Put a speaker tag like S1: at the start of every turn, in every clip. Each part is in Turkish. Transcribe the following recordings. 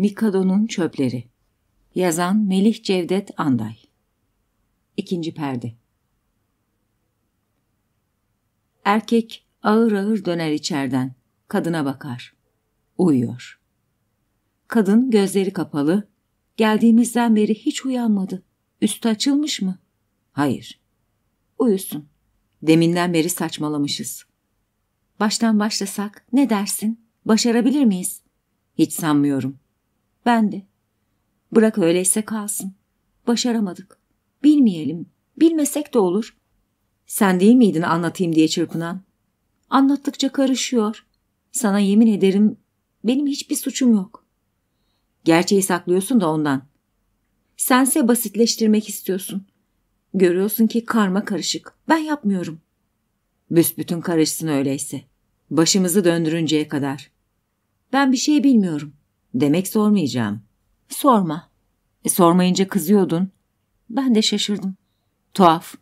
S1: Mikado'nun Çöpleri Yazan Melih Cevdet Anday İkinci Perde Erkek ağır ağır döner içerden. Kadına bakar. Uyuyor. Kadın gözleri kapalı. Geldiğimizden beri hiç uyanmadı. Üstü açılmış mı? Hayır. Uyusun. Deminden beri saçmalamışız. Baştan başlasak ne dersin? Başarabilir miyiz? Hiç sanmıyorum. Ben de. Bırak öyleyse kalsın. Başaramadık. Bilmeyelim. Bilmesek de olur. Sen değil miydin anlatayım diye çırpınan? Anlattıkça karışıyor. Sana yemin ederim benim hiçbir suçum yok. Gerçeği saklıyorsun da ondan. Sense basitleştirmek istiyorsun. Görüyorsun ki karma karışık. Ben yapmıyorum. Büsbütün karışsın öyleyse. Başımızı döndürünceye kadar. Ben bir şey bilmiyorum. Demek sormayacağım. Sorma. E, sormayınca kızıyordun. Ben de şaşırdım. Tuhaf.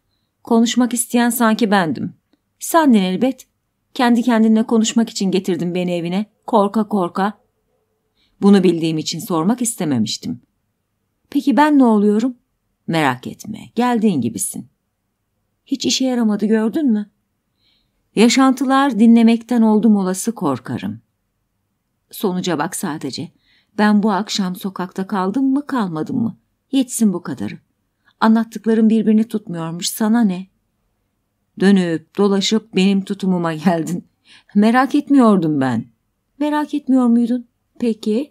S1: Konuşmak isteyen sanki bendim. Sendin elbet. Kendi kendinle konuşmak için getirdim beni evine. Korka korka. Bunu bildiğim için sormak istememiştim. Peki ben ne oluyorum? Merak etme. Geldiğin gibisin. Hiç işe yaramadı gördün mü? Yaşantılar dinlemekten oldum olası korkarım. Sonuca bak sadece. Ben bu akşam sokakta kaldım mı kalmadım mı? Yetsin bu kadarı. Anlattıklarım birbirini tutmuyormuş sana ne? Dönüp dolaşıp benim tutumuma geldin. Merak etmiyordum ben. Merak etmiyor muydun? Peki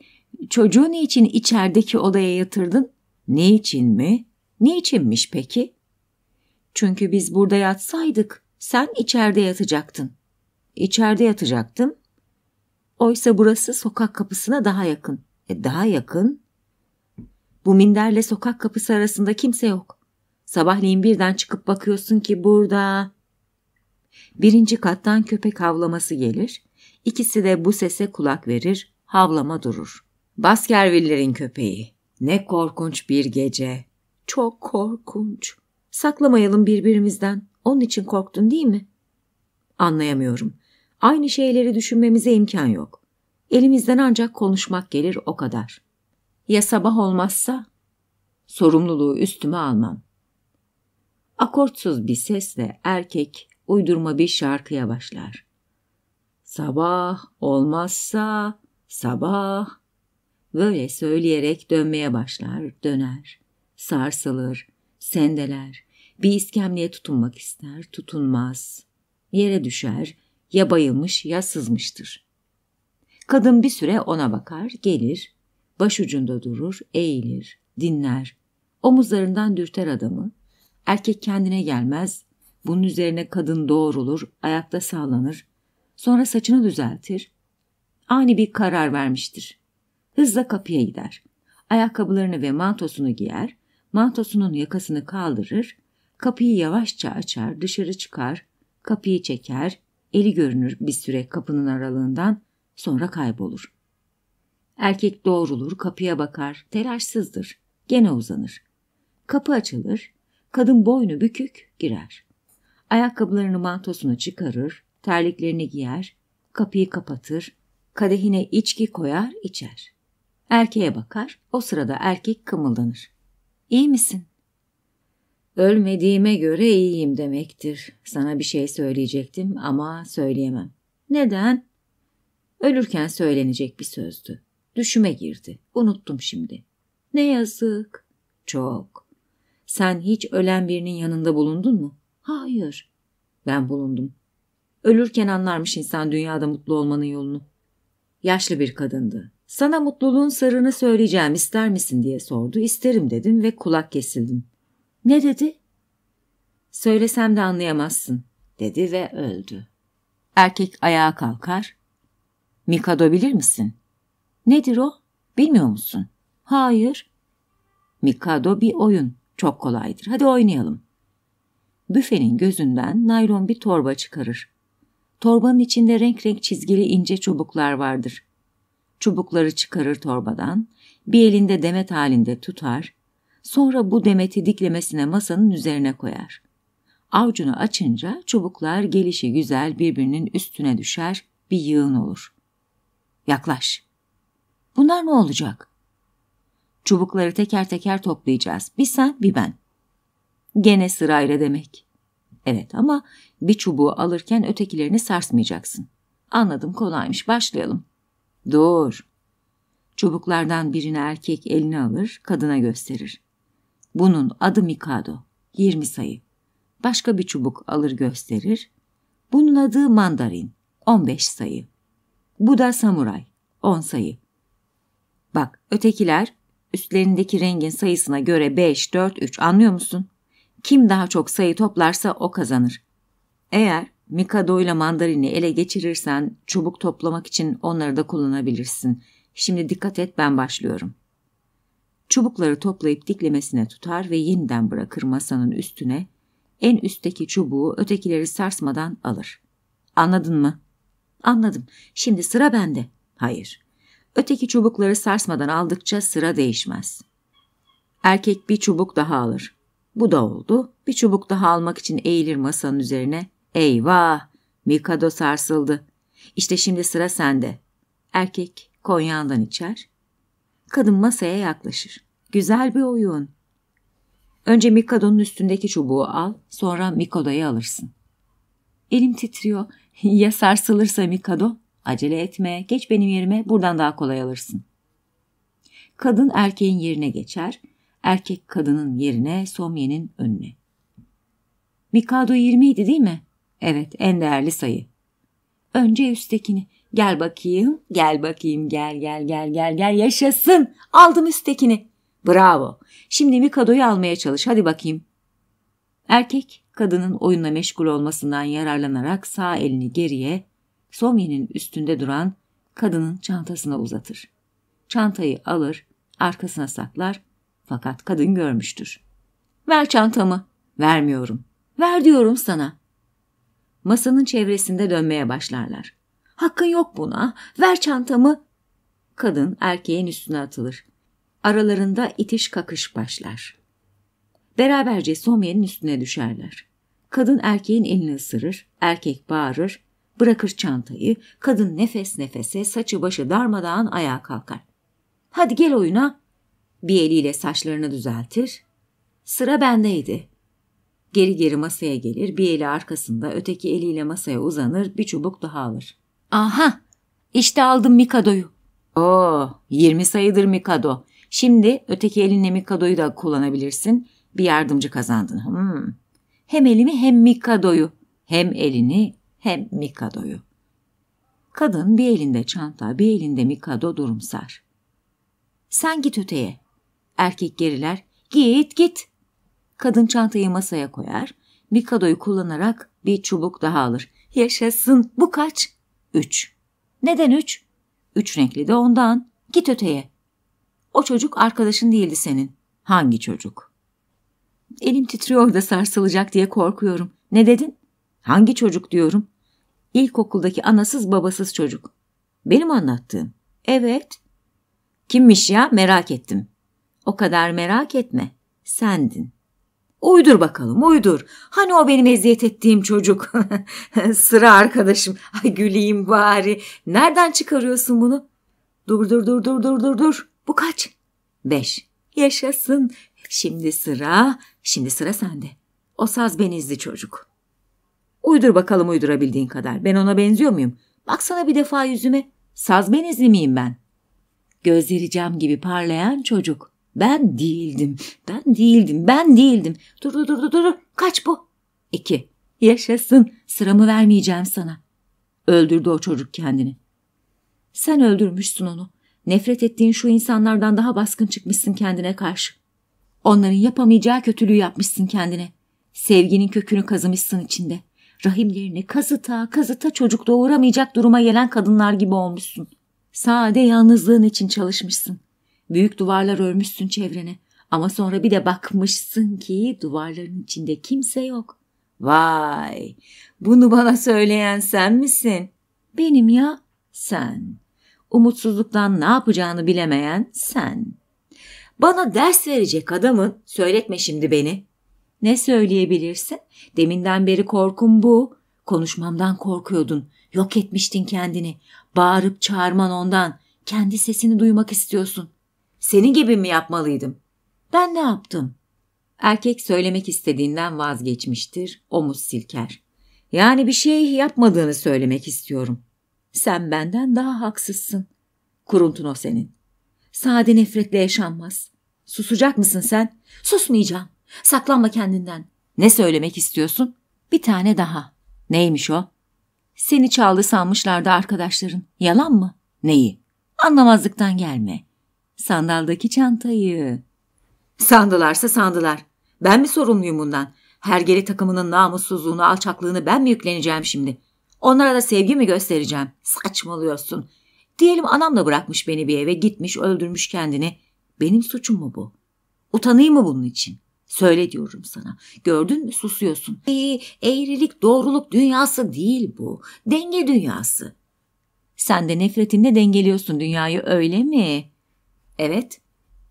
S1: çocuğu niçin içerideki odaya yatırdın? Niçin mi? Niçinmiş peki? Çünkü biz burada yatsaydık sen içeride yatacaktın. İçeride yatacaktım. Oysa burası sokak kapısına daha yakın. E, daha yakın. Bu minderle sokak kapısı arasında kimse yok. Sabahleyin birden çıkıp bakıyorsun ki burada... Birinci kattan köpek havlaması gelir. İkisi de bu sese kulak verir, havlama durur. Baskervillerin köpeği. Ne korkunç bir gece. Çok korkunç. Saklamayalım birbirimizden. Onun için korktun değil mi? Anlayamıyorum. Aynı şeyleri düşünmemize imkan yok. Elimizden ancak konuşmak gelir o kadar. Ya sabah olmazsa? Sorumluluğu üstüme almam. Akortsuz bir sesle erkek uydurma bir şarkıya başlar. Sabah olmazsa sabah böyle söyleyerek dönmeye başlar, döner, sarsılır, sendeler, bir iskemleye tutunmak ister, tutunmaz, yere düşer, ya bayılmış ya sızmıştır.'' Kadın bir süre ona bakar, gelir, başucunda durur, eğilir, dinler, omuzlarından dürter adamı. Erkek kendine gelmez, bunun üzerine kadın doğrulur, ayakta sağlanır, sonra saçını düzeltir. Ani bir karar vermiştir. Hızla kapıya gider. Ayakkabılarını ve mantosunu giyer, mantosunun yakasını kaldırır, kapıyı yavaşça açar, dışarı çıkar, kapıyı çeker, eli görünür bir süre kapının aralığından, sonra kaybolur. Erkek doğrulur, kapıya bakar, telaşsızdır, gene uzanır. Kapı açılır, kadın boynu bükük girer. Ayakkabılarını mantosuna çıkarır, terliklerini giyer, kapıyı kapatır, kadehine içki koyar, içer. Erkeğe bakar, o sırada erkek kımıldanır. İyi misin? Ölmediğime göre iyiyim demektir. Sana bir şey söyleyecektim ama söyleyemem. Neden? Ölürken söylenecek bir sözdü. Düşüme girdi. Unuttum şimdi. Ne yazık. Çok. Sen hiç ölen birinin yanında bulundun mu? Hayır. Ben bulundum. Ölürken anlarmış insan dünyada mutlu olmanın yolunu. Yaşlı bir kadındı. Sana mutluluğun sırrını söyleyeceğim ister misin diye sordu. İsterim dedim ve kulak kesildim. Ne dedi? Söylesem de anlayamazsın dedi ve öldü. Erkek ayağa kalkar, Mikado bilir misin? Nedir o? Bilmiyor musun? Hayır. Mikado bir oyun. Çok kolaydır. Hadi oynayalım. Büfenin gözünden naylon bir torba çıkarır. Torbanın içinde renk renk çizgili ince çubuklar vardır. Çubukları çıkarır torbadan, bir elinde demet halinde tutar, sonra bu demeti diklemesine masanın üzerine koyar. Avcunu açınca çubuklar gelişi güzel birbirinin üstüne düşer, bir yığın olur.'' Yaklaş. Bunlar ne olacak? Çubukları teker teker toplayacağız. Bir sen bir ben. Gene sırayla demek. Evet ama bir çubuğu alırken ötekilerini sarsmayacaksın. Anladım kolaymış başlayalım. Dur. Çubuklardan birini erkek elini alır, kadına gösterir. Bunun adı Mikado. 20 sayı. Başka bir çubuk alır gösterir. Bunun adı Mandarin. 15 sayı. Bu da samuray. 10 sayı. Bak ötekiler üstlerindeki rengin sayısına göre 5, 4, 3 anlıyor musun? Kim daha çok sayı toplarsa o kazanır. Eğer Mikado ile mandarini ele geçirirsen çubuk toplamak için onları da kullanabilirsin. Şimdi dikkat et ben başlıyorum. Çubukları toplayıp diklemesine tutar ve yeniden bırakır masanın üstüne. En üstteki çubuğu ötekileri sarsmadan alır. Anladın mı?'' Anladım. Şimdi sıra bende. Hayır. Öteki çubukları sarsmadan aldıkça sıra değişmez. Erkek bir çubuk daha alır. Bu da oldu. Bir çubuk daha almak için eğilir masanın üzerine. Eyvah! Mikado sarsıldı. İşte şimdi sıra sende. Erkek konyağından içer. Kadın masaya yaklaşır. Güzel bir oyun. Önce Mikado'nun üstündeki çubuğu al, sonra Mikado'yu alırsın. Elim titriyor. ya sarsılırsa Mikado? Acele etme, geç benim yerime, buradan daha kolay alırsın. Kadın erkeğin yerine geçer, erkek kadının yerine Somye'nin önüne. Mikado 20 idi değil mi? Evet, en değerli sayı. Önce üsttekini. Gel bakayım, gel bakayım, gel gel gel gel gel yaşasın. Aldım üsttekini. Bravo. Şimdi Mikado'yu almaya çalış. Hadi bakayım. Erkek kadının oyunla meşgul olmasından yararlanarak sağ elini geriye, somyenin üstünde duran kadının çantasına uzatır. Çantayı alır, arkasına saklar fakat kadın görmüştür. Ver çantamı. Vermiyorum. Ver diyorum sana. Masanın çevresinde dönmeye başlarlar. Hakkın yok buna. Ver çantamı. Kadın erkeğin üstüne atılır. Aralarında itiş kakış başlar. Beraberce Somye'nin üstüne düşerler. Kadın erkeğin elini ısırır, erkek bağırır, bırakır çantayı, kadın nefes nefese saçı başı darmadağın ayağa kalkar. Hadi gel oyuna. Bir eliyle saçlarını düzeltir. Sıra bendeydi. Geri geri masaya gelir, bir eli arkasında, öteki eliyle masaya uzanır, bir çubuk daha alır. Aha! işte aldım Mikado'yu. Oo, 20 sayıdır Mikado. Şimdi öteki elinle Mikado'yu da kullanabilirsin. Bir yardımcı kazandın. Hmm hem elimi hem Mikado'yu. Hem elini hem Mikado'yu. Kadın bir elinde çanta, bir elinde Mikado durumsar. Sen git öteye. Erkek geriler. Git git. Kadın çantayı masaya koyar. Mikado'yu kullanarak bir çubuk daha alır. Yaşasın. Bu kaç? Üç. Neden üç? Üç renkli de ondan. Git öteye. O çocuk arkadaşın değildi senin. Hangi çocuk? Elim titriyor da sarsılacak diye korkuyorum. Ne dedin? Hangi çocuk diyorum. İlkokuldaki anasız babasız çocuk. Benim anlattığım. Evet. Kimmiş ya merak ettim. O kadar merak etme. Sendin. Uydur bakalım uydur. Hani o benim eziyet ettiğim çocuk. Sıra arkadaşım. Ay güleyim bari. Nereden çıkarıyorsun bunu? Dur dur dur dur dur dur dur. Bu kaç? Beş. Yaşasın. Şimdi sıra, şimdi sıra sende. O saz benizli çocuk. Uydur bakalım uydurabildiğin kadar. Ben ona benziyor muyum? Baksana bir defa yüzüme. Saz benizli miyim ben? Gözleri cam gibi parlayan çocuk. Ben değildim. Ben değildim. Ben değildim. Dur dur dur dur dur. Kaç bu? İki. Yaşasın. Sıramı vermeyeceğim sana. Öldürdü o çocuk kendini. Sen öldürmüşsün onu. Nefret ettiğin şu insanlardan daha baskın çıkmışsın kendine karşı. Onların yapamayacağı kötülüğü yapmışsın kendine. Sevginin kökünü kazımışsın içinde. Rahimlerini kazıta kazıta çocuk doğuramayacak duruma gelen kadınlar gibi olmuşsun. Sade yalnızlığın için çalışmışsın. Büyük duvarlar örmüşsün çevrene. Ama sonra bir de bakmışsın ki duvarların içinde kimse yok. Vay! Bunu bana söyleyen sen misin? Benim ya, sen. Umutsuzluktan ne yapacağını bilemeyen sen.'' Bana ders verecek adamın, söyletme şimdi beni. Ne söyleyebilirsin? Deminden beri korkum bu. Konuşmamdan korkuyordun. Yok etmiştin kendini. Bağırıp çağırman ondan. Kendi sesini duymak istiyorsun. Seni gibi mi yapmalıydım? Ben ne yaptım? Erkek söylemek istediğinden vazgeçmiştir. Omuz silker. Yani bir şey yapmadığını söylemek istiyorum. Sen benden daha haksızsın. Kuruntun o senin. Sade nefretle yaşanmaz. Susacak mısın sen? Susmayacağım. Saklanma kendinden. Ne söylemek istiyorsun? Bir tane daha. Neymiş o? Seni çaldı sanmışlardı arkadaşların. Yalan mı? Neyi? Anlamazlıktan gelme. Sandaldaki çantayı. Sandılarsa sandılar. Ben mi sorumluyum bundan? Hergeli takımının namussuzluğunu, alçaklığını ben mi yükleneceğim şimdi? Onlara da sevgi mi göstereceğim? Saçmalıyorsun. Diyelim anamla bırakmış beni bir eve gitmiş öldürmüş kendini. Benim suçum mu bu? Utanayım mı bunun için? Söyle diyorum sana. Gördün mü susuyorsun. Ee, eğrilik doğruluk dünyası değil bu. Denge dünyası. Sen de nefretinle dengeliyorsun dünyayı öyle mi? Evet.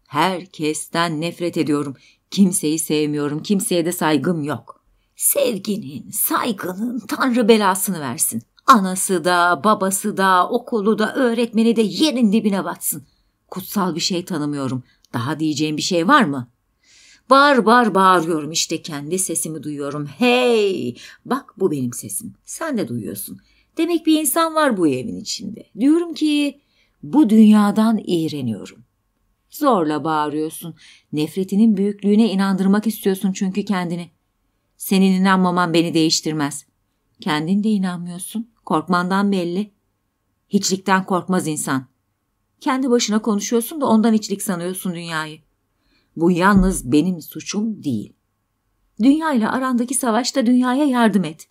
S1: Herkesten nefret ediyorum. Kimseyi sevmiyorum. Kimseye de saygım yok. Sevginin, saygının Tanrı belasını versin. Anası da, babası da, okulu da, öğretmeni de yerin dibine batsın. Kutsal bir şey tanımıyorum. Daha diyeceğim bir şey var mı? Bağır bağır bağırıyorum işte kendi sesimi duyuyorum. Hey! Bak bu benim sesim. Sen de duyuyorsun. Demek bir insan var bu evin içinde. Diyorum ki bu dünyadan iğreniyorum. Zorla bağırıyorsun. Nefretinin büyüklüğüne inandırmak istiyorsun çünkü kendini. Senin inanmaman beni değiştirmez. Kendin de inanmıyorsun. Korkmandan belli. Hiçlikten korkmaz insan. Kendi başına konuşuyorsun da ondan hiçlik sanıyorsun dünyayı. Bu yalnız benim suçum değil. Dünya ile arandaki savaşta dünyaya yardım et.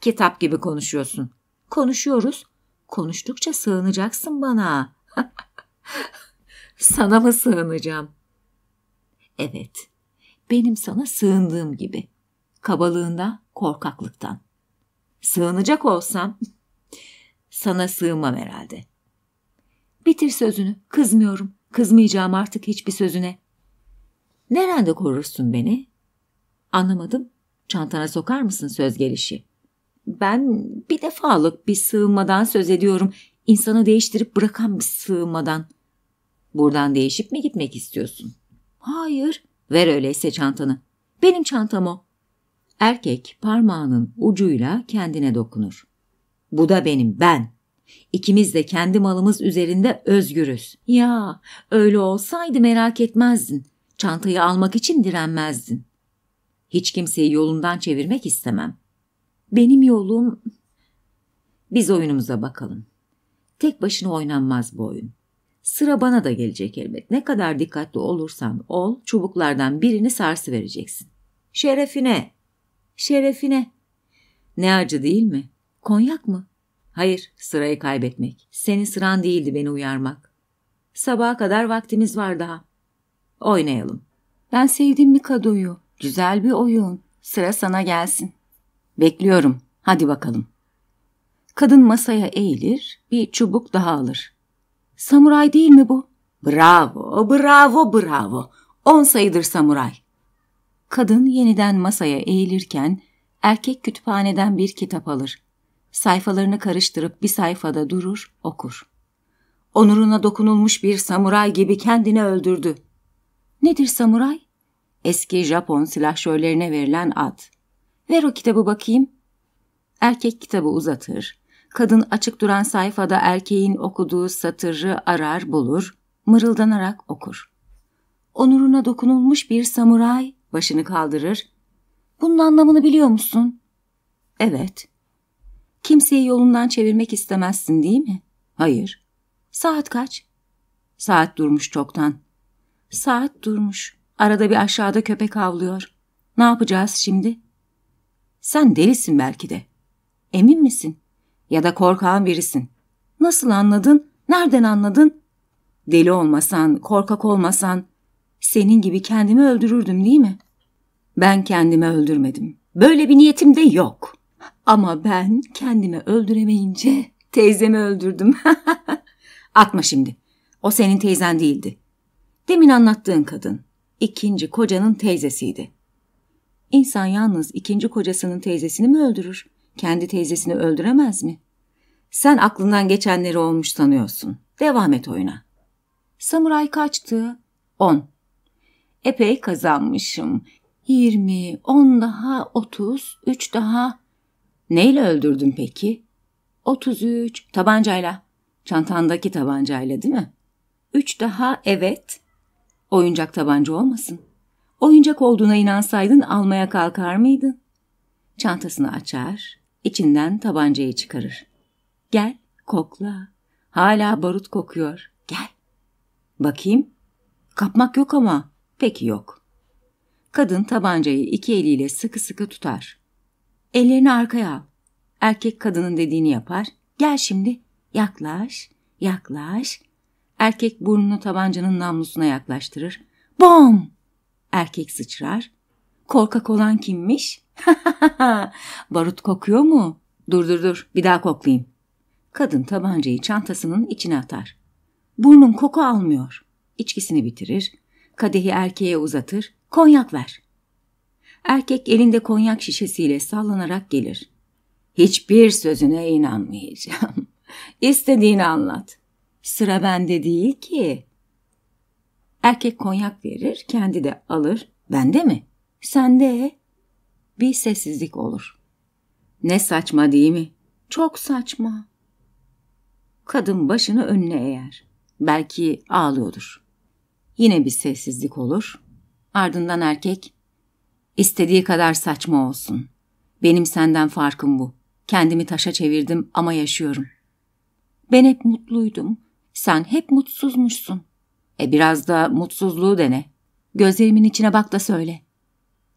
S1: Kitap gibi konuşuyorsun. Konuşuyoruz. Konuştukça sığınacaksın bana. sana mı sığınacağım? Evet, benim sana sığındığım gibi. Kabalığında, korkaklıktan. Sığınacak olsam sana sığınmam herhalde. Bitir sözünü. Kızmıyorum. Kızmayacağım artık hiçbir sözüne. Nerede korursun beni? Anlamadım. Çantana sokar mısın söz gelişi? Ben bir defalık bir sığınmadan söz ediyorum. İnsanı değiştirip bırakan bir sığınmadan. Buradan değişip mi gitmek istiyorsun? Hayır. Ver öyleyse çantanı. Benim çantam o. Erkek parmağının ucuyla kendine dokunur. Bu da benim ben. İkimiz de kendi malımız üzerinde özgürüz. Ya öyle olsaydı merak etmezdin. Çantayı almak için direnmezdin. Hiç kimseyi yolundan çevirmek istemem. Benim yolum... Biz oyunumuza bakalım. Tek başına oynanmaz bu oyun. Sıra bana da gelecek elbet. Ne kadar dikkatli olursan ol, çubuklardan birini sarsı vereceksin. Şerefine Şerefine. Ne acı değil mi? Konyak mı? Hayır, sırayı kaybetmek. Senin sıran değildi beni uyarmak. Sabaha kadar vaktimiz var daha. Oynayalım. Ben sevdim Mikado'yu. Güzel bir oyun. Sıra sana gelsin. Bekliyorum. Hadi bakalım. Kadın masaya eğilir, bir çubuk daha alır. Samuray değil mi bu? Bravo, bravo, bravo. On sayıdır samuray. Kadın yeniden masaya eğilirken erkek kütüphaneden bir kitap alır. Sayfalarını karıştırıp bir sayfada durur, okur. Onuruna dokunulmuş bir samuray gibi kendini öldürdü. Nedir samuray? Eski Japon silahşörlerine verilen ad. Ver o kitabı bakayım. Erkek kitabı uzatır. Kadın açık duran sayfada erkeğin okuduğu satırı arar bulur, mırıldanarak okur. Onuruna dokunulmuş bir samuray Başını kaldırır. Bunun anlamını biliyor musun? Evet. Kimseyi yolundan çevirmek istemezsin değil mi? Hayır. Saat kaç? Saat durmuş çoktan. Saat durmuş. Arada bir aşağıda köpek havlıyor. Ne yapacağız şimdi? Sen delisin belki de. Emin misin? Ya da korkağın birisin. Nasıl anladın? Nereden anladın? Deli olmasan, korkak olmasan, senin gibi kendimi öldürürdüm değil mi? Ben kendimi öldürmedim. Böyle bir niyetim de yok. Ama ben kendimi öldüremeyince teyzemi öldürdüm. Atma şimdi. O senin teyzen değildi. Demin anlattığın kadın. ikinci kocanın teyzesiydi. İnsan yalnız ikinci kocasının teyzesini mi öldürür? Kendi teyzesini öldüremez mi? Sen aklından geçenleri olmuş sanıyorsun. Devam et oyuna. Samuray kaçtı? On. Epey kazanmışım. 20, 10 daha, 30, 3 daha. Neyle öldürdün peki? 33, tabancayla. Çantandaki tabancayla değil mi? 3 daha, evet. Oyuncak tabanca olmasın. Oyuncak olduğuna inansaydın almaya kalkar mıydın? Çantasını açar, içinden tabancayı çıkarır. Gel, kokla. Hala barut kokuyor. Gel. Bakayım. Kapmak yok ama. Peki yok. Kadın tabancayı iki eliyle sıkı sıkı tutar. Ellerini arkaya al. Erkek kadının dediğini yapar. Gel şimdi. Yaklaş, yaklaş. Erkek burnunu tabancanın namlusuna yaklaştırır. Bom! Erkek sıçrar. Korkak olan kimmiş? Barut kokuyor mu? Dur dur dur bir daha koklayayım. Kadın tabancayı çantasının içine atar. Burnun koku almıyor. İçkisini bitirir kadehi erkeğe uzatır, konyak ver. Erkek elinde konyak şişesiyle sallanarak gelir. Hiçbir sözüne inanmayacağım. İstediğini anlat. Sıra bende değil ki. Erkek konyak verir, kendi de alır. Bende mi? Sende. Bir sessizlik olur. Ne saçma değil mi? Çok saçma. Kadın başını önüne eğer. Belki ağlıyordur. Yine bir sessizlik olur. Ardından erkek, istediği kadar saçma olsun. Benim senden farkım bu. Kendimi taşa çevirdim ama yaşıyorum. Ben hep mutluydum. Sen hep mutsuzmuşsun. E biraz da mutsuzluğu dene. Gözlerimin içine bak da söyle.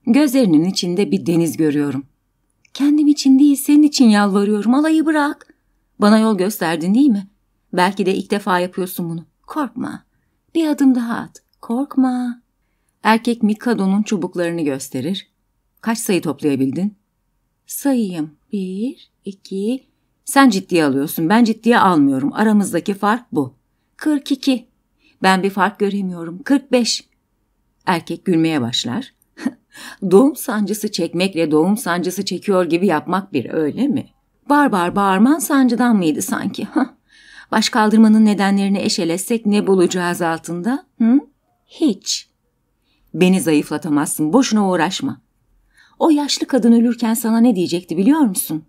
S1: Gözlerinin içinde bir deniz görüyorum. Kendim için değil senin için yalvarıyorum. Alayı bırak. Bana yol gösterdin değil mi? Belki de ilk defa yapıyorsun bunu. Korkma. Bir adım daha at. Korkma. Erkek Mikado'nun çubuklarını gösterir. Kaç sayı toplayabildin? Sayayım. Bir, iki. Sen ciddiye alıyorsun. Ben ciddiye almıyorum. Aramızdaki fark bu. Kırk iki. Ben bir fark göremiyorum. Kırk beş. Erkek gülmeye başlar. doğum sancısı çekmekle doğum sancısı çekiyor gibi yapmak bir öyle mi? Barbar bağırman sancıdan mıydı sanki? baş kaldırmanın nedenlerini eşelesek ne bulacağız altında? Hı? Hiç. Beni zayıflatamazsın, boşuna uğraşma. O yaşlı kadın ölürken sana ne diyecekti biliyor musun?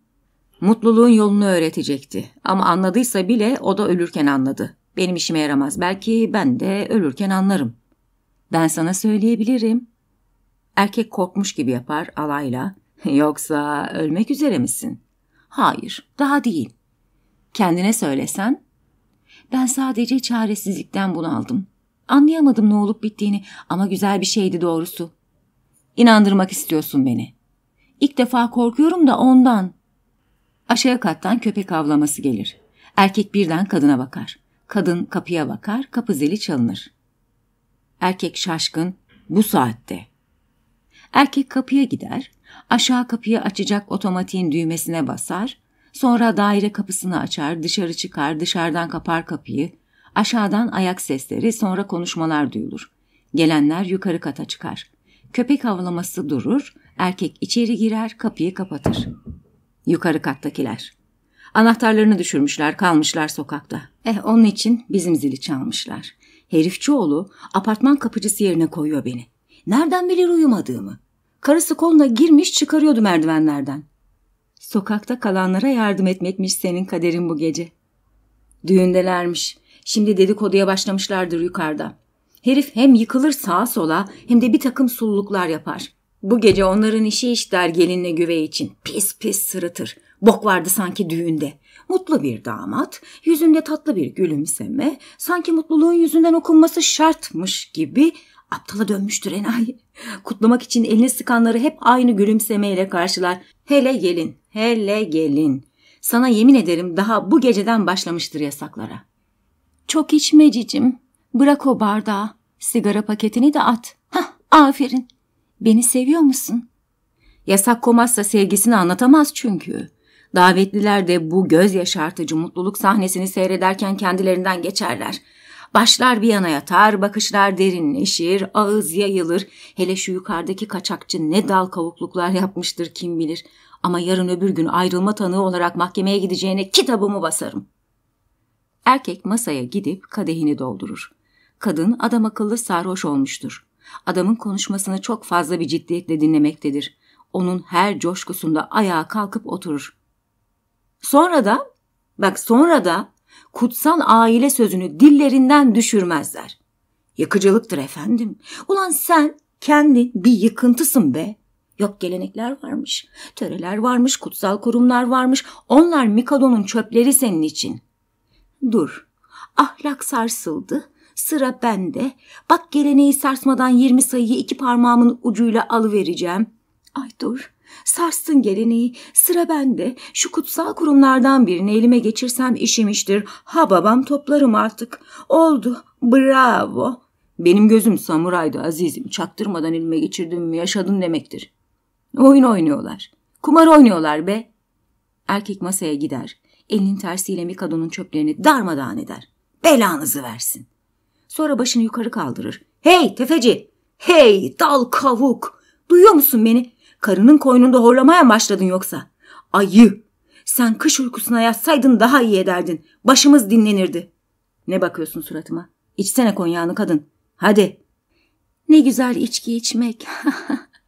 S1: Mutluluğun yolunu öğretecekti ama anladıysa bile o da ölürken anladı. Benim işime yaramaz, belki ben de ölürken anlarım. Ben sana söyleyebilirim. Erkek korkmuş gibi yapar alayla. Yoksa ölmek üzere misin? Hayır, daha değil. Kendine söylesen ben sadece çaresizlikten bunaldım. Anlayamadım ne olup bittiğini ama güzel bir şeydi doğrusu. İnandırmak istiyorsun beni. İlk defa korkuyorum da ondan. Aşağı kattan köpek avlaması gelir. Erkek birden kadına bakar. Kadın kapıya bakar, kapı zili çalınır. Erkek şaşkın, bu saatte. Erkek kapıya gider, aşağı kapıyı açacak otomatiğin düğmesine basar, Sonra daire kapısını açar, dışarı çıkar, dışarıdan kapar kapıyı. Aşağıdan ayak sesleri, sonra konuşmalar duyulur. Gelenler yukarı kata çıkar. Köpek havlaması durur, erkek içeri girer, kapıyı kapatır. Yukarı kattakiler. Anahtarlarını düşürmüşler, kalmışlar sokakta. Eh onun için bizim zili çalmışlar. Herifçioğlu apartman kapıcısı yerine koyuyor beni. Nereden bilir uyumadığımı? Karısı koluna girmiş çıkarıyordu merdivenlerden. Sokakta kalanlara yardım etmekmiş senin kaderin bu gece. Düğündelermiş. Şimdi dedikoduya başlamışlardır yukarıda. Herif hem yıkılır sağa sola hem de bir takım sulluklar yapar. Bu gece onların işi işler gelinle güve için. Pis pis sırıtır. Bok vardı sanki düğünde. Mutlu bir damat, yüzünde tatlı bir gülümseme, sanki mutluluğun yüzünden okunması şartmış gibi Aptala dönmüştür enayi. Kutlamak için elini sıkanları hep aynı gülümsemeyle karşılar. Hele gelin, hele gelin. Sana yemin ederim daha bu geceden başlamıştır yasaklara. Çok içme cicim. Bırak o bardağı. Sigara paketini de at. Hah, aferin. Beni seviyor musun? Yasak komazsa sevgisini anlatamaz çünkü. Davetliler de bu göz yaşartıcı mutluluk sahnesini seyrederken kendilerinden geçerler. Başlar bir yana yatar, bakışlar derinleşir, ağız yayılır. Hele şu yukarıdaki kaçakçı ne dal kavukluklar yapmıştır kim bilir. Ama yarın öbür gün ayrılma tanığı olarak mahkemeye gideceğine kitabımı basarım. Erkek masaya gidip kadehini doldurur. Kadın adam akıllı sarhoş olmuştur. Adamın konuşmasını çok fazla bir ciddiyetle dinlemektedir. Onun her coşkusunda ayağa kalkıp oturur. Sonra da, bak sonra da kutsal aile sözünü dillerinden düşürmezler. Yıkıcılıktır efendim. Ulan sen kendi bir yıkıntısın be. Yok gelenekler varmış, töreler varmış, kutsal kurumlar varmış. Onlar Mikado'nun çöpleri senin için. Dur, ahlak sarsıldı, sıra bende. Bak geleneği sarsmadan yirmi sayıyı iki parmağımın ucuyla alıvereceğim. Ay dur, Sarstın geleneği, sıra bende. Şu kutsal kurumlardan birini elime geçirsem işim iştir. Ha babam toplarım artık. Oldu, bravo. Benim gözüm samuraydı azizim. Çaktırmadan elime geçirdim mi yaşadın demektir. Oyun oynuyorlar. Kumar oynuyorlar be. Erkek masaya gider. Elinin tersiyle kadının çöplerini darmadağın eder. Belanızı versin. Sonra başını yukarı kaldırır. Hey tefeci! Hey dal kavuk! Duyuyor musun beni? Karının koynunda horlamaya mı başladın yoksa? Ayı! Sen kış uykusuna yatsaydın daha iyi ederdin. Başımız dinlenirdi. Ne bakıyorsun suratıma? İçsene konyağını kadın. Hadi. Ne güzel içki içmek.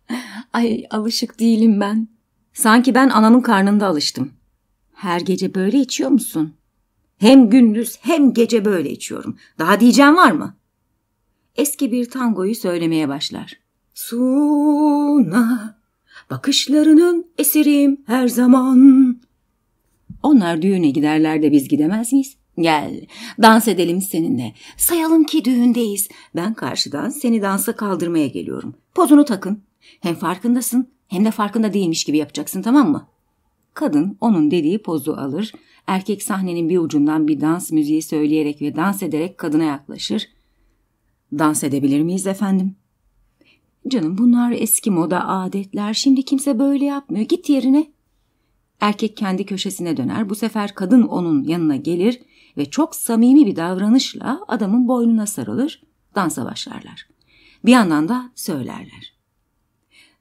S1: Ay alışık değilim ben. Sanki ben ananın karnında alıştım. Her gece böyle içiyor musun? Hem gündüz hem gece böyle içiyorum. Daha diyeceğim var mı? Eski bir tangoyu söylemeye başlar. Suna Bakışlarının eseriyim her zaman. Onlar düğüne giderler de biz gidemez miyiz? Gel, dans edelim seninle. Sayalım ki düğündeyiz. Ben karşıdan seni dansa kaldırmaya geliyorum. Pozunu takın. Hem farkındasın hem de farkında değilmiş gibi yapacaksın tamam mı? Kadın onun dediği pozu alır. Erkek sahnenin bir ucundan bir dans müziği söyleyerek ve dans ederek kadına yaklaşır. Dans edebilir miyiz efendim? Canım bunlar eski moda adetler. Şimdi kimse böyle yapmıyor. Git yerine. Erkek kendi köşesine döner. Bu sefer kadın onun yanına gelir ve çok samimi bir davranışla adamın boynuna sarılır. Dansa başlarlar. Bir yandan da söylerler.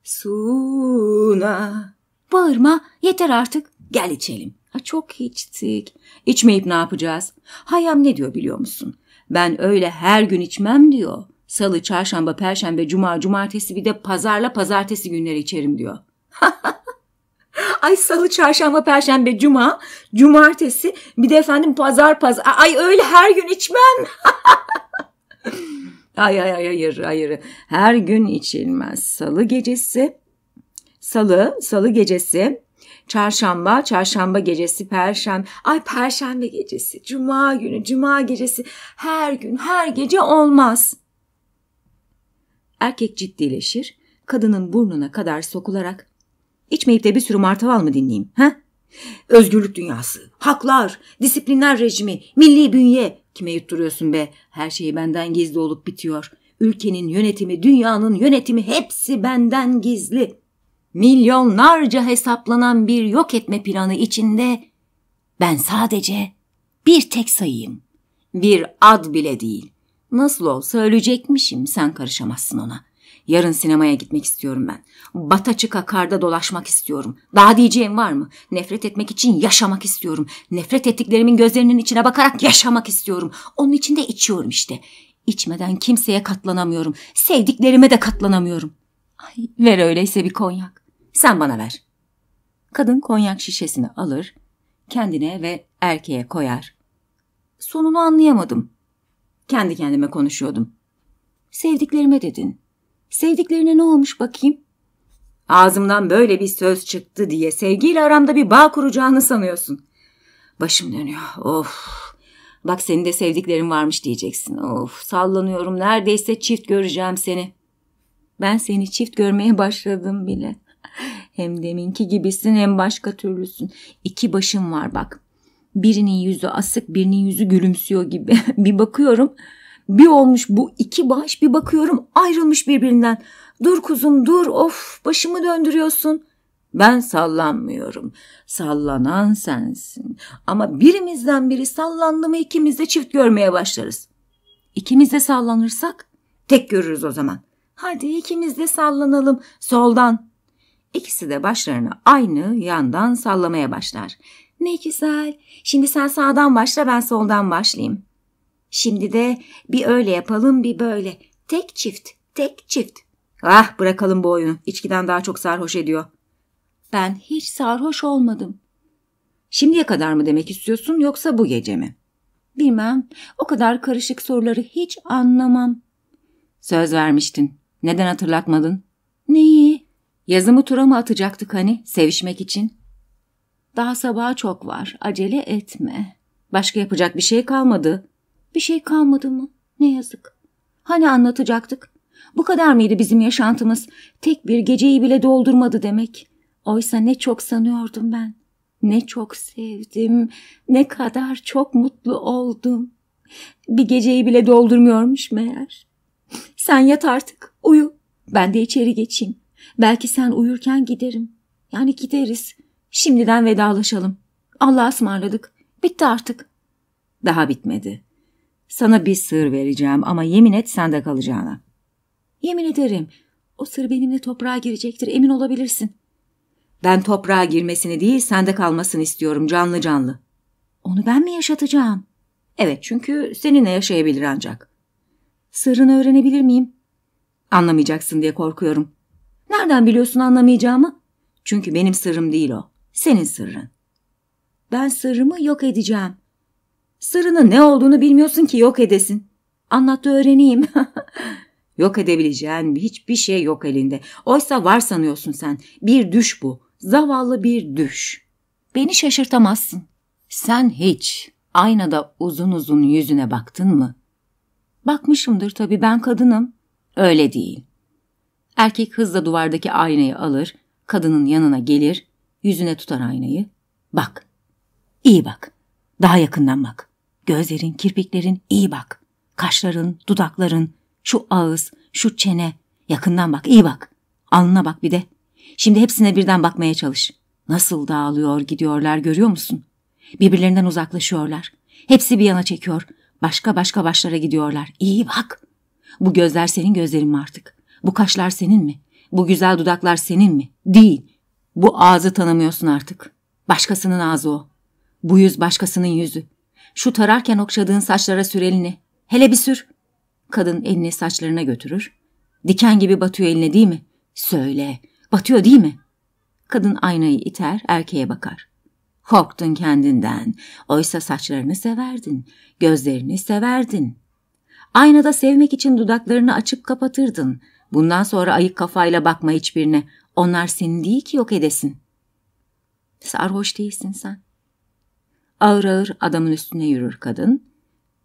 S1: Suna. Bağırma yeter artık. Gel içelim. Ha, çok içtik. İçmeyip ne yapacağız? Hayam ne diyor biliyor musun? Ben öyle her gün içmem diyor. Salı, çarşamba, perşembe, cuma, cumartesi bir de pazarla pazartesi günleri içerim diyor. ay salı, çarşamba, perşembe, cuma, cumartesi bir de efendim pazar pazar. Ay öyle her gün içmem. ay ay ay hayır hayır. Her gün içilmez. Salı gecesi, salı, salı gecesi, çarşamba, çarşamba gecesi, perşembe, ay perşembe gecesi, cuma günü, cuma gecesi her gün her gece olmaz.'' Erkek ciddileşir, kadının burnuna kadar sokularak içmeyip de bir sürü martaval mı dinleyeyim ha? Özgürlük dünyası, haklar, disiplinler rejimi, milli bünye. Kime yutturuyorsun be? Her şey benden gizli olup bitiyor. Ülkenin yönetimi, dünyanın yönetimi hepsi benden gizli. Milyonlarca hesaplanan bir yok etme planı içinde ben sadece bir tek sayıyım. Bir ad bile değil. Nasıl olsa ölecekmişim sen karışamazsın ona. Yarın sinemaya gitmek istiyorum ben. Bata çıka karda dolaşmak istiyorum. Daha diyeceğim var mı? Nefret etmek için yaşamak istiyorum. Nefret ettiklerimin gözlerinin içine bakarak yaşamak istiyorum. Onun için de içiyorum işte. İçmeden kimseye katlanamıyorum. Sevdiklerime de katlanamıyorum. Ay, ver öyleyse bir konyak. Sen bana ver. Kadın konyak şişesini alır, kendine ve erkeğe koyar. Sonunu anlayamadım. Kendi kendime konuşuyordum. Sevdiklerime dedin. Sevdiklerine ne olmuş bakayım? Ağzımdan böyle bir söz çıktı diye sevgiyle aramda bir bağ kuracağını sanıyorsun. Başım dönüyor. Of. Bak senin de sevdiklerin varmış diyeceksin. Of sallanıyorum. Neredeyse çift göreceğim seni. Ben seni çift görmeye başladım bile. Hem deminki gibisin hem başka türlüsün. İki başım var bak. Birinin yüzü asık, birinin yüzü gülümsüyor gibi. bir bakıyorum bir olmuş bu iki baş bir bakıyorum ayrılmış birbirinden. Dur kuzum dur of başımı döndürüyorsun. Ben sallanmıyorum. Sallanan sensin. Ama birimizden biri sallandı mı ikimiz de çift görmeye başlarız. İkimiz de sallanırsak tek görürüz o zaman. Hadi ikimiz de sallanalım soldan. İkisi de başlarını aynı yandan sallamaya başlar. Ne güzel. Şimdi sen sağdan başla ben soldan başlayayım. Şimdi de bir öyle yapalım bir böyle. Tek çift, tek çift. Ah bırakalım bu oyunu. İçkiden daha çok sarhoş ediyor. Ben hiç sarhoş olmadım. Şimdiye kadar mı demek istiyorsun yoksa bu gece mi? Bilmem. O kadar karışık soruları hiç anlamam. Söz vermiştin. Neden hatırlatmadın? Neyi? Yazımı tura mı atacaktık hani sevişmek için? Daha sabaha çok var. Acele etme. Başka yapacak bir şey kalmadı. Bir şey kalmadı mı? Ne yazık. Hani anlatacaktık? Bu kadar mıydı bizim yaşantımız? Tek bir geceyi bile doldurmadı demek. Oysa ne çok sanıyordum ben. Ne çok sevdim, ne kadar çok mutlu oldum. Bir geceyi bile doldurmuyormuş meğer. Sen yat artık, uyu. Ben de içeri geçeyim. Belki sen uyurken giderim. Yani gideriz. Şimdiden vedalaşalım. Allah'a ısmarladık. Bitti artık. Daha bitmedi. Sana bir sır vereceğim ama yemin et sende kalacağına. Yemin ederim. O sır benimle toprağa girecektir. Emin olabilirsin. Ben toprağa girmesini değil sende kalmasını istiyorum canlı canlı. Onu ben mi yaşatacağım? Evet çünkü seninle yaşayabilir ancak. Sırrını öğrenebilir miyim? Anlamayacaksın diye korkuyorum. Nereden biliyorsun anlamayacağımı? Çünkü benim sırrım değil o senin sırrın. Ben sırrımı yok edeceğim. Sırrının ne olduğunu bilmiyorsun ki yok edesin. Anlat da öğreneyim. yok edebileceğin hiçbir şey yok elinde. Oysa var sanıyorsun sen. Bir düş bu. Zavallı bir düş. Beni şaşırtamazsın. Sen hiç aynada uzun uzun yüzüne baktın mı? Bakmışımdır tabii ben kadınım. Öyle değil. Erkek hızla duvardaki aynayı alır, kadının yanına gelir, Yüzüne tutar aynayı. Bak. iyi bak. Daha yakından bak. Gözlerin, kirpiklerin iyi bak. Kaşların, dudakların, şu ağız, şu çene. Yakından bak, iyi bak. Alnına bak bir de. Şimdi hepsine birden bakmaya çalış. Nasıl dağılıyor gidiyorlar görüyor musun? Birbirlerinden uzaklaşıyorlar. Hepsi bir yana çekiyor. Başka başka başlara gidiyorlar. İyi bak. Bu gözler senin gözlerin mi artık? Bu kaşlar senin mi? Bu güzel dudaklar senin mi? Değil. Bu ağzı tanımıyorsun artık. Başkasının ağzı o. Bu yüz başkasının yüzü. Şu tararken okşadığın saçlara sür elini. Hele bir sür. Kadın elini saçlarına götürür. Diken gibi batıyor eline değil mi? Söyle. Batıyor değil mi? Kadın aynayı iter, erkeğe bakar. Korktun kendinden. Oysa saçlarını severdin. Gözlerini severdin. Aynada sevmek için dudaklarını açıp kapatırdın. Bundan sonra ayık kafayla bakma hiçbirine. Onlar seni değil ki yok edesin. Sarhoş değilsin sen. Ağır ağır adamın üstüne yürür kadın.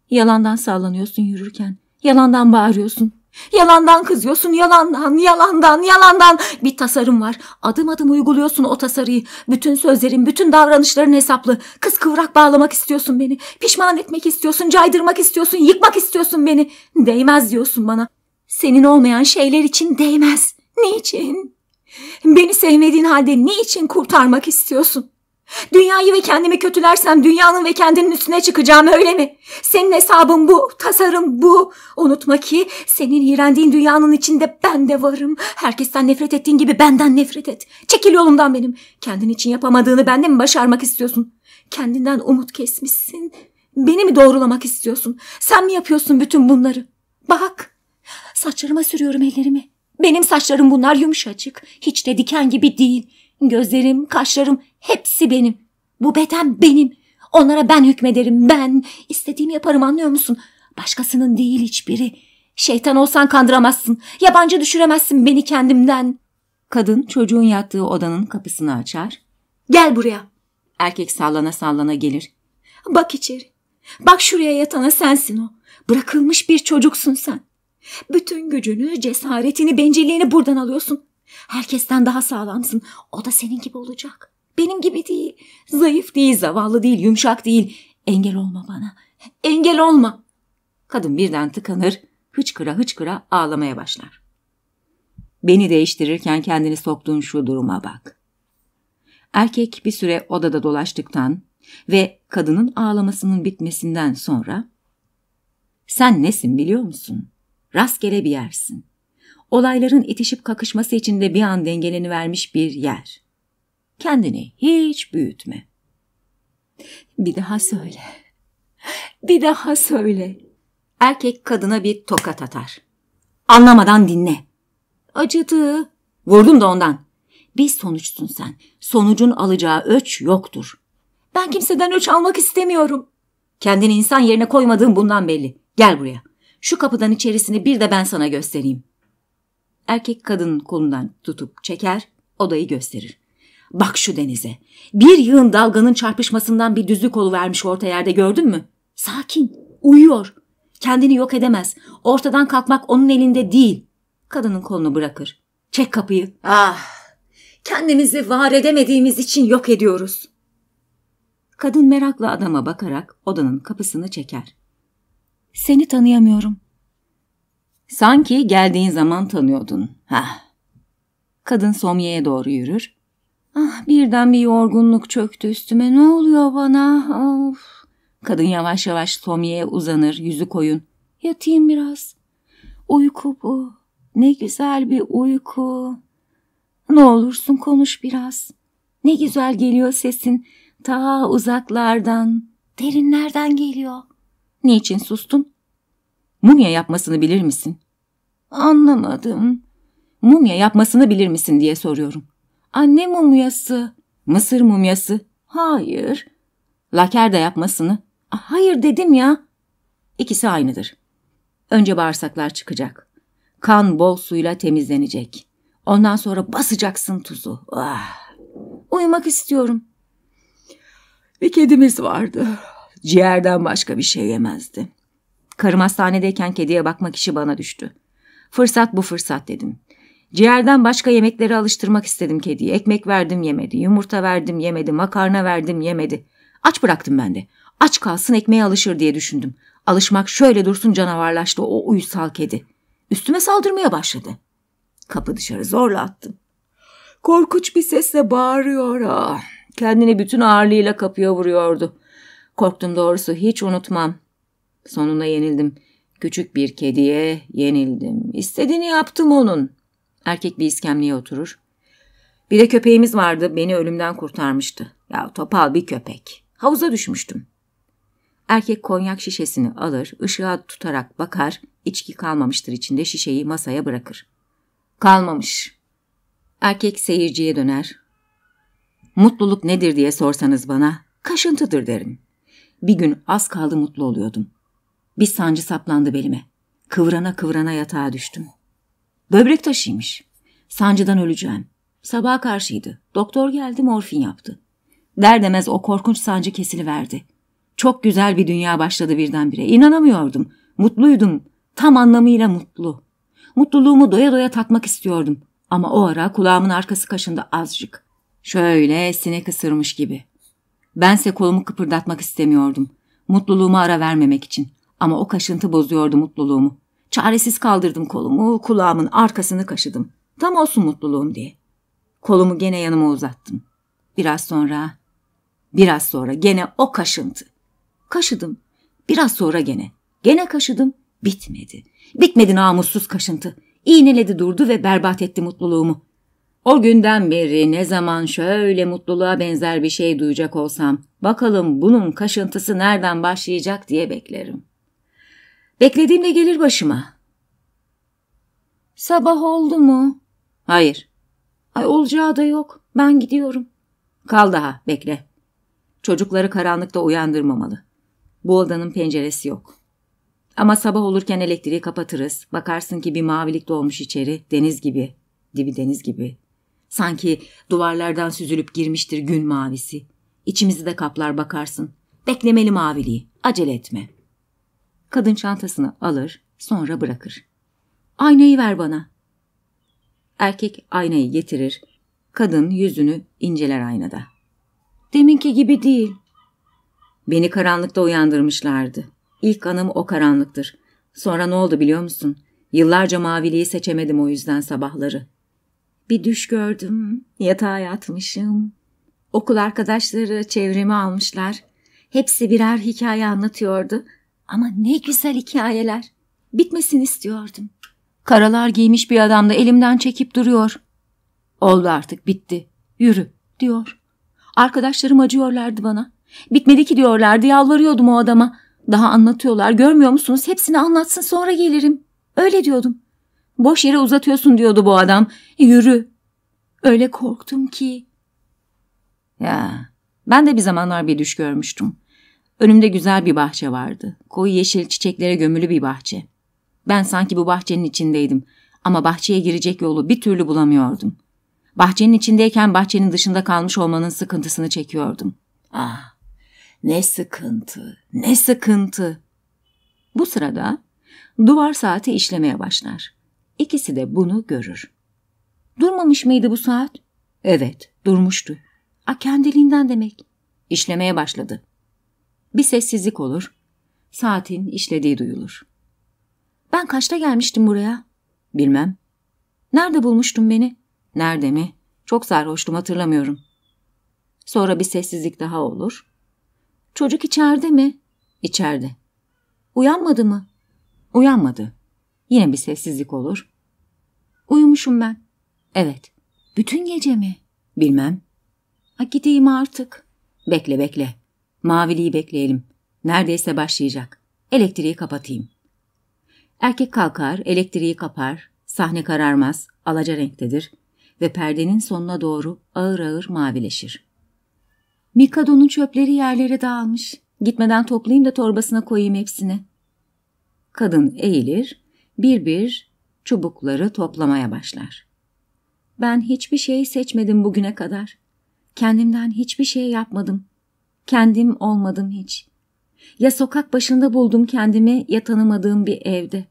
S1: Yalandan sallanıyorsun yürürken. Yalandan bağırıyorsun. Yalandan kızıyorsun, yalandan, yalandan, yalandan. Bir tasarım var. Adım adım uyguluyorsun o tasarıyı. Bütün sözlerin, bütün davranışların hesaplı. Kız kıvrak bağlamak istiyorsun beni. Pişman etmek istiyorsun, caydırmak istiyorsun, yıkmak istiyorsun beni. Değmez diyorsun bana. Senin olmayan şeyler için değmez. Niçin? Beni sevmediğin halde niçin kurtarmak istiyorsun? Dünyayı ve kendimi kötülersem dünyanın ve kendinin üstüne çıkacağım öyle mi? Senin hesabın bu, tasarım bu. Unutma ki senin iğrendiğin dünyanın içinde ben de varım. Herkesten nefret ettiğin gibi benden nefret et. Çekil yolumdan benim. Kendin için yapamadığını bende mi başarmak istiyorsun? Kendinden umut kesmişsin. Beni mi doğrulamak istiyorsun? Sen mi yapıyorsun bütün bunları? Bak, saçlarıma sürüyorum ellerimi. Benim saçlarım bunlar yumuşacık. Hiç de diken gibi değil. Gözlerim, kaşlarım hepsi benim. Bu beden benim. Onlara ben hükmederim ben. istediğimi yaparım anlıyor musun? Başkasının değil hiçbiri. Şeytan olsan kandıramazsın. Yabancı düşüremezsin beni kendimden. Kadın çocuğun yattığı odanın kapısını açar. Gel buraya. Erkek sallana sallana gelir. Bak içeri. Bak şuraya yatana sensin o. Bırakılmış bir çocuksun sen. Bütün gücünü, cesaretini, bencilliğini buradan alıyorsun. Herkesten daha sağlamsın. O da senin gibi olacak. Benim gibi değil. Zayıf değil, zavallı değil, yumuşak değil. Engel olma bana. Engel olma. Kadın birden tıkanır, hıçkıra hıçkıra ağlamaya başlar. Beni değiştirirken kendini soktuğun şu duruma bak. Erkek bir süre odada dolaştıktan ve kadının ağlamasının bitmesinden sonra sen nesin biliyor musun? Rastgele bir yersin. Olayların itişip kakışması için de bir an dengeleni vermiş bir yer. Kendini hiç büyütme. Bir daha söyle. Bir daha söyle. Erkek kadına bir tokat atar. Anlamadan dinle. Acıdı. Vurdum da ondan. Bir sonuçsun sen. Sonucun alacağı ölç yoktur. Ben kimseden ölç almak istemiyorum. Kendini insan yerine koymadığın bundan belli. Gel buraya. Şu kapıdan içerisini bir de ben sana göstereyim. Erkek kadının kolundan tutup çeker, odayı gösterir. Bak şu denize. Bir yığın dalganın çarpışmasından bir düzlük vermiş orta yerde gördün mü? Sakin, uyuyor. Kendini yok edemez. Ortadan kalkmak onun elinde değil. Kadının kolunu bırakır. Çek kapıyı. Ah! Kendimizi var edemediğimiz için yok ediyoruz. Kadın merakla adama bakarak odanın kapısını çeker. Seni tanıyamıyorum. Sanki geldiğin zaman tanıyordun. Heh. Kadın Somye'ye doğru yürür. Ah birden bir yorgunluk çöktü üstüme. Ne oluyor bana? Of. Kadın yavaş yavaş Somye'ye uzanır, yüzü koyun. Yatayım biraz. Uyku bu. Ne güzel bir uyku. Ne olursun konuş biraz. Ne güzel geliyor sesin. Ta uzaklardan, derinlerden geliyor. Niçin sustun? Mumya yapmasını bilir misin? Anlamadım. Mumya yapmasını bilir misin diye soruyorum. Anne mumyası. Mısır mumyası. Hayır. Laker de yapmasını. Ah, hayır dedim ya. İkisi aynıdır. Önce bağırsaklar çıkacak. Kan bol suyla temizlenecek. Ondan sonra basacaksın tuzu. Ah. Uyumak istiyorum. Bir kedimiz vardı. Ciğerden başka bir şey yemezdi. Karım hastanedeyken kediye bakmak işi bana düştü. Fırsat bu fırsat dedim. Ciğerden başka yemeklere alıştırmak istedim kediyi. Ekmek verdim yemedi, yumurta verdim yemedi, makarna verdim yemedi. Aç bıraktım ben de. Aç kalsın ekmeğe alışır diye düşündüm. Alışmak şöyle dursun canavarlaştı o uysal kedi. Üstüme saldırmaya başladı. Kapı dışarı zorla attım. Korkunç bir sesle bağırıyor ha. Ah! Kendini bütün ağırlığıyla kapıya vuruyordu. Korktum doğrusu hiç unutmam. Sonuna yenildim. Küçük bir kediye yenildim. İstediğini yaptım onun. Erkek bir iskemleye oturur. Bir de köpeğimiz vardı. Beni ölümden kurtarmıştı. Ya topal bir köpek. Havuza düşmüştüm. Erkek konyak şişesini alır, ışığa tutarak bakar, içki kalmamıştır içinde şişeyi masaya bırakır. Kalmamış. Erkek seyirciye döner. Mutluluk nedir diye sorsanız bana, kaşıntıdır derim.'' bir gün az kaldı mutlu oluyordum. Bir sancı saplandı belime. Kıvrana kıvrana yatağa düştüm. Böbrek taşıymış. Sancıdan öleceğim. Sabah karşıydı. Doktor geldi morfin yaptı. Der demez o korkunç sancı kesiliverdi. Çok güzel bir dünya başladı birdenbire. İnanamıyordum. Mutluydum. Tam anlamıyla mutlu. Mutluluğumu doya doya tatmak istiyordum. Ama o ara kulağımın arkası kaşında azıcık. Şöyle sinek ısırmış gibi. Bense kolumu kıpırdatmak istemiyordum. Mutluluğuma ara vermemek için. Ama o kaşıntı bozuyordu mutluluğumu. Çaresiz kaldırdım kolumu, kulağımın arkasını kaşıdım. Tam olsun mutluluğum diye. Kolumu gene yanıma uzattım. Biraz sonra, biraz sonra gene o kaşıntı. Kaşıdım. Biraz sonra gene. Gene kaşıdım. Bitmedi. Bitmedi namussuz kaşıntı. İğneledi durdu ve berbat etti mutluluğumu. O günden beri ne zaman şöyle mutluluğa benzer bir şey duyacak olsam, bakalım bunun kaşıntısı nereden başlayacak diye beklerim. Beklediğimde gelir başıma. Sabah oldu mu? Hayır. Ay olacağı da yok. Ben gidiyorum. Kal daha, bekle. Çocukları karanlıkta uyandırmamalı. Bu odanın penceresi yok. Ama sabah olurken elektriği kapatırız. Bakarsın ki bir mavilik dolmuş içeri, deniz gibi. Dibi deniz gibi. Sanki duvarlardan süzülüp girmiştir gün mavisi. İçimizi de kaplar bakarsın. Beklemeli maviliği. Acele etme. Kadın çantasını alır, sonra bırakır. Aynayı ver bana. Erkek aynayı getirir. Kadın yüzünü inceler aynada. Deminki gibi değil. Beni karanlıkta uyandırmışlardı. İlk anım o karanlıktır. Sonra ne oldu biliyor musun? Yıllarca maviliği seçemedim o yüzden sabahları. Bir düş gördüm, yatağa yatmışım. Okul arkadaşları çevremi almışlar. Hepsi birer hikaye anlatıyordu. Ama ne güzel hikayeler. Bitmesin istiyordum. Karalar giymiş bir adam da elimden çekip duruyor. Oldu artık bitti. Yürü diyor. Arkadaşlarım acıyorlardı bana. Bitmedi ki diyorlardı yalvarıyordum o adama. Daha anlatıyorlar görmüyor musunuz hepsini anlatsın sonra gelirim. Öyle diyordum. Boş yere uzatıyorsun diyordu bu adam. E, yürü. Öyle korktum ki. Ya ben de bir zamanlar bir düş görmüştüm. Önümde güzel bir bahçe vardı. Koyu yeşil çiçeklere gömülü bir bahçe. Ben sanki bu bahçenin içindeydim ama bahçeye girecek yolu bir türlü bulamıyordum. Bahçenin içindeyken bahçenin dışında kalmış olmanın sıkıntısını çekiyordum. Ah ne sıkıntı, ne sıkıntı. Bu sırada duvar saati işlemeye başlar. İkisi de bunu görür. Durmamış mıydı bu saat? Evet, durmuştu. A kendiliğinden demek. İşlemeye başladı. Bir sessizlik olur. Saatin işlediği duyulur. Ben kaçta gelmiştim buraya? Bilmem. Nerede bulmuştun beni? Nerede mi? Çok sarhoştum hatırlamıyorum. Sonra bir sessizlik daha olur. Çocuk içeride mi? İçeride. Uyanmadı mı? Uyanmadı. Yine bir sessizlik olur. Uyumuşum ben. Evet. Bütün gece mi? Bilmem. Ha gideyim artık. Bekle bekle. Maviliği bekleyelim. Neredeyse başlayacak. Elektriği kapatayım. Erkek kalkar, elektriği kapar. Sahne kararmaz, alaca renktedir ve perdenin sonuna doğru ağır ağır mavileşir. Mikado'nun çöpleri yerlere dağılmış. Gitmeden toplayayım da torbasına koyayım hepsini. Kadın eğilir, bir bir çubukları toplamaya başlar. Ben hiçbir şey seçmedim bugüne kadar. Kendimden hiçbir şey yapmadım. Kendim olmadım hiç. Ya sokak başında buldum kendimi ya tanımadığım bir evde.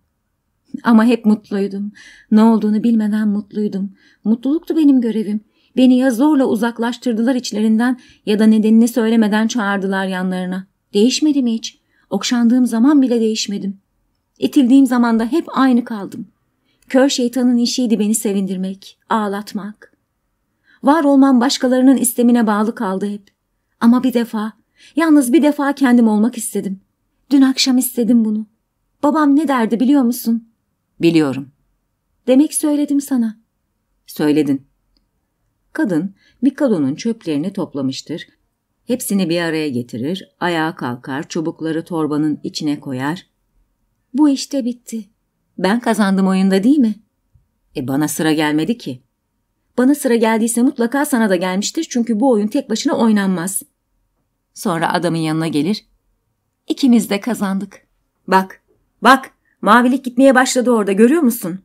S1: Ama hep mutluydum. Ne olduğunu bilmeden mutluydum. Mutluluktu benim görevim. Beni ya zorla uzaklaştırdılar içlerinden ya da nedenini söylemeden çağırdılar yanlarına. Değişmedim hiç. Okşandığım zaman bile değişmedim. İtildiğim zaman da hep aynı kaldım. Kör şeytanın işiydi beni sevindirmek, ağlatmak. Var olmam başkalarının istemine bağlı kaldı hep. Ama bir defa, yalnız bir defa kendim olmak istedim. Dün akşam istedim bunu. Babam ne derdi biliyor musun? Biliyorum. Demek söyledim sana. Söyledin. Kadın Mikado'nun çöplerini toplamıştır. Hepsini bir araya getirir, ayağa kalkar, çubukları torbanın içine koyar. Bu işte bitti. Ben kazandım oyunda değil mi? E bana sıra gelmedi ki. Bana sıra geldiyse mutlaka sana da gelmiştir çünkü bu oyun tek başına oynanmaz. Sonra adamın yanına gelir. İkimiz de kazandık. Bak, bak mavilik gitmeye başladı orada görüyor musun?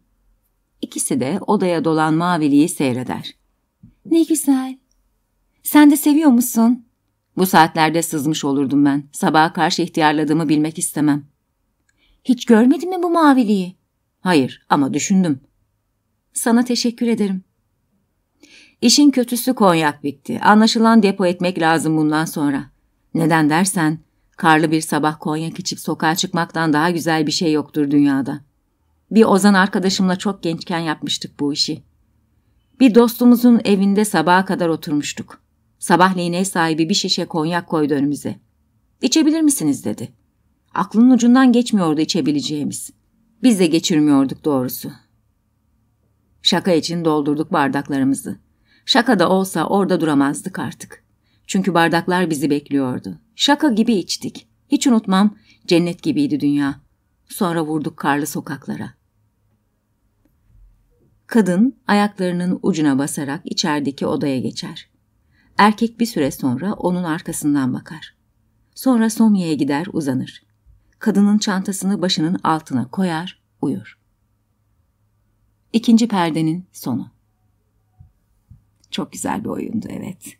S1: İkisi de odaya dolan maviliği seyreder. Ne güzel. Sen de seviyor musun? Bu saatlerde sızmış olurdum ben. Sabaha karşı ihtiyarladığımı bilmek istemem. Hiç görmedin mi bu maviliği? Hayır ama düşündüm. Sana teşekkür ederim. İşin kötüsü konyak bitti. Anlaşılan depo etmek lazım bundan sonra. Neden dersen, karlı bir sabah konyak içip sokağa çıkmaktan daha güzel bir şey yoktur dünyada. Bir Ozan arkadaşımla çok gençken yapmıştık bu işi. Bir dostumuzun evinde sabaha kadar oturmuştuk. Sabahleyin ev sahibi bir şişe konyak koydu önümüze. İçebilir misiniz dedi. Aklının ucundan geçmiyordu içebileceğimiz.'' Biz de geçirmiyorduk doğrusu. Şaka için doldurduk bardaklarımızı. Şaka da olsa orada duramazdık artık. Çünkü bardaklar bizi bekliyordu. Şaka gibi içtik. Hiç unutmam cennet gibiydi dünya. Sonra vurduk karlı sokaklara. Kadın ayaklarının ucuna basarak içerideki odaya geçer. Erkek bir süre sonra onun arkasından bakar. Sonra Somya'ya gider uzanır kadının çantasını başının altına koyar, uyur. İkinci perdenin sonu. Çok güzel bir oyundu evet.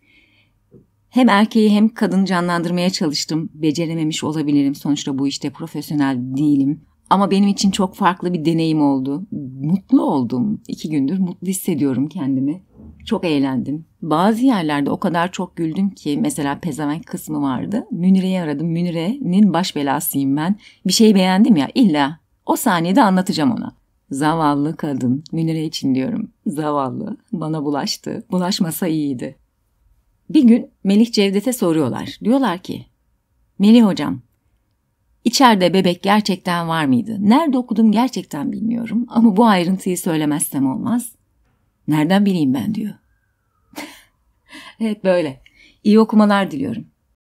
S1: Hem erkeği hem kadını canlandırmaya çalıştım. Becerememiş olabilirim. Sonuçta bu işte profesyonel değilim. Ama benim için çok farklı bir deneyim oldu. Mutlu oldum. İki gündür mutlu hissediyorum kendimi. Çok eğlendim. Bazı yerlerde o kadar çok güldüm ki mesela pezevenk kısmı vardı. Münire'yi aradım. Münire'nin baş belasıyım ben. Bir şey beğendim ya illa o saniyede anlatacağım ona. Zavallı kadın. Münire için diyorum. Zavallı. Bana bulaştı. Bulaşmasa iyiydi. Bir gün Melih Cevdet'e soruyorlar. Diyorlar ki Melih hocam içeride bebek gerçekten var mıydı? Nerede okudum gerçekten bilmiyorum ama bu ayrıntıyı söylemezsem olmaz. Nereden bileyim ben diyor. evet böyle. İyi okumalar diliyorum.